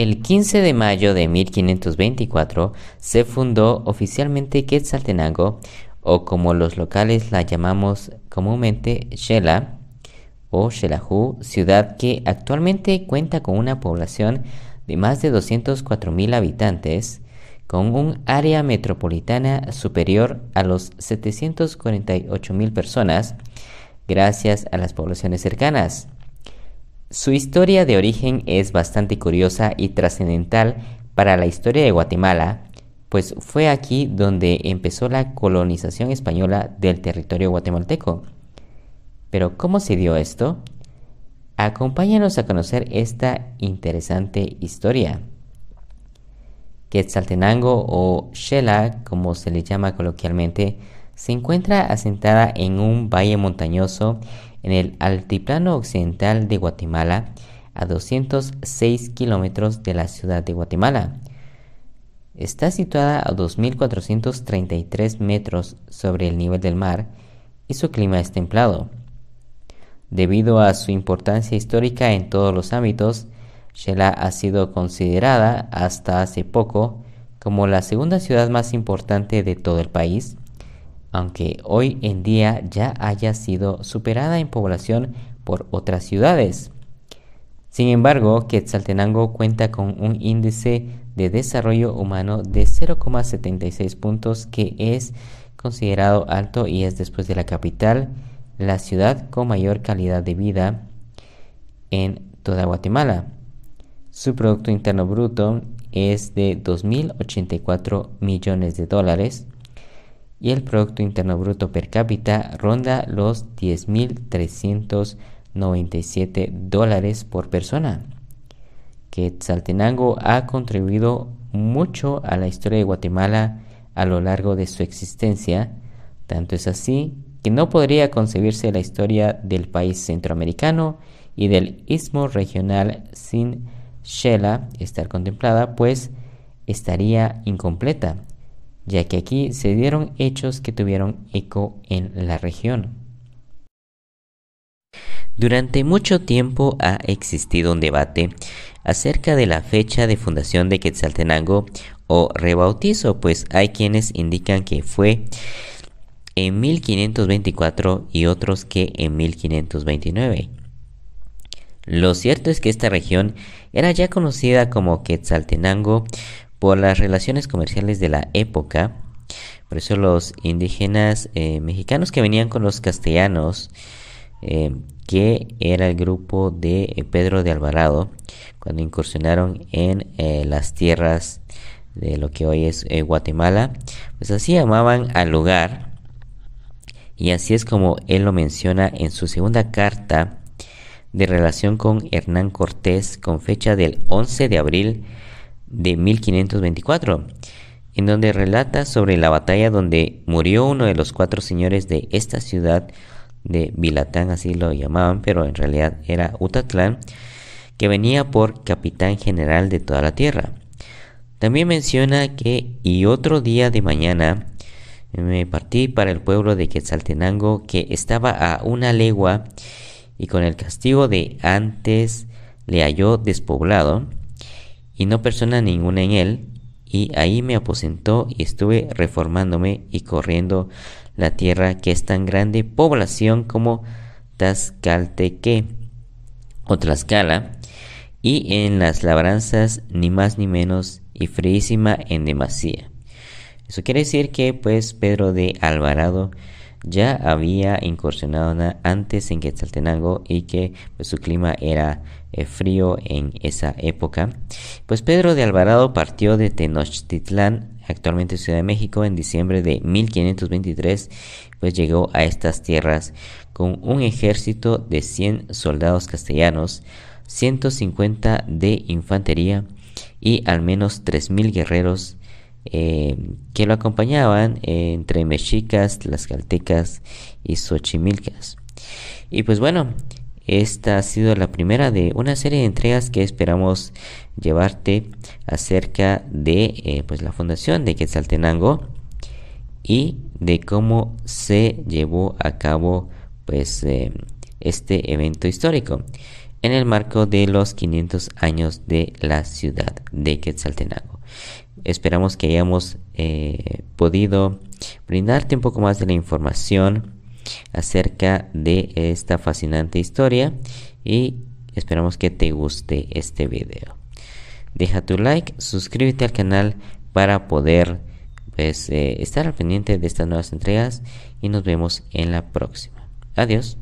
El 15 de mayo de 1524 se fundó oficialmente Quetzaltenango, o como los locales la llamamos comúnmente, Shela o Shelahu, ciudad que actualmente cuenta con una población de más de 204 mil habitantes, con un área metropolitana superior a los 748 mil personas, gracias a las poblaciones cercanas. Su historia de origen es bastante curiosa y trascendental para la historia de Guatemala, pues fue aquí donde empezó la colonización española del territorio guatemalteco. Pero ¿cómo se dio esto? Acompáñanos a conocer esta interesante historia. Quetzaltenango o Shela, como se le llama coloquialmente, se encuentra asentada en un valle montañoso en el altiplano occidental de Guatemala, a 206 kilómetros de la ciudad de Guatemala. Está situada a 2.433 metros sobre el nivel del mar y su clima es templado. Debido a su importancia histórica en todos los ámbitos, Shela ha sido considerada hasta hace poco como la segunda ciudad más importante de todo el país aunque hoy en día ya haya sido superada en población por otras ciudades. Sin embargo, Quetzaltenango cuenta con un índice de desarrollo humano de 0,76 puntos que es considerado alto y es después de la capital la ciudad con mayor calidad de vida en toda Guatemala. Su Producto Interno Bruto es de 2.084 millones de dólares y el Producto Interno Bruto per cápita ronda los 10.397 dólares por persona. que Saltenango ha contribuido mucho a la historia de Guatemala a lo largo de su existencia, tanto es así que no podría concebirse la historia del país centroamericano y del istmo regional sin Shela estar contemplada, pues estaría incompleta ya que aquí se dieron hechos que tuvieron eco en la región. Durante mucho tiempo ha existido un debate acerca de la fecha de fundación de Quetzaltenango o rebautizo, pues hay quienes indican que fue en 1524 y otros que en 1529. Lo cierto es que esta región era ya conocida como Quetzaltenango por las relaciones comerciales de la época. Por eso los indígenas eh, mexicanos que venían con los castellanos, eh, que era el grupo de eh, Pedro de Alvarado, cuando incursionaron en las tierras de lo que hoy es Guatemala, pues así llamaban al lugar. Y así es como él lo menciona en su segunda carta de relación con Hernán Cortés con fecha del 11 de abril de 1524, en donde relata sobre la batalla donde murió uno de los cuatro señores de esta ciudad de Vilatán, así lo llamaban, pero en realidad era Utatlán, que venía por capitán general de toda la tierra. También menciona que y otro día de mañana me partí para el pueblo de Quetzaltenango que estaba a una legua y con el castigo de antes le halló despoblado y no persona ninguna en él, y ahí me aposentó y estuve reformándome y corriendo la tierra que es tan grande población como Tascalteque o Tlaxcala, y en las labranzas ni más ni menos y fríísima en demasía. Eso quiere decir que pues Pedro de Alvarado ya había incursionado antes en Quetzaltenango y que pues, su clima era eh, frío en esa época. Pues Pedro de Alvarado partió de Tenochtitlán, actualmente Ciudad de México, en diciembre de 1523, pues llegó a estas tierras con un ejército de 100 soldados castellanos, 150 de infantería y al menos 3.000 guerreros eh, que lo acompañaban entre mexicas, tlaxcaltecas y xochimilcas. Y pues bueno, esta ha sido la primera de una serie de entregas que esperamos llevarte acerca de eh, pues, la fundación de Quetzaltenango y de cómo se llevó a cabo pues eh, este evento histórico en el marco de los 500 años de la ciudad de Quetzaltenango. Esperamos que hayamos eh, podido brindarte un poco más de la información acerca de esta fascinante historia y esperamos que te guste este video. Deja tu like, suscríbete al canal para poder pues, eh, estar al pendiente de estas nuevas entregas y nos vemos en la próxima. Adiós.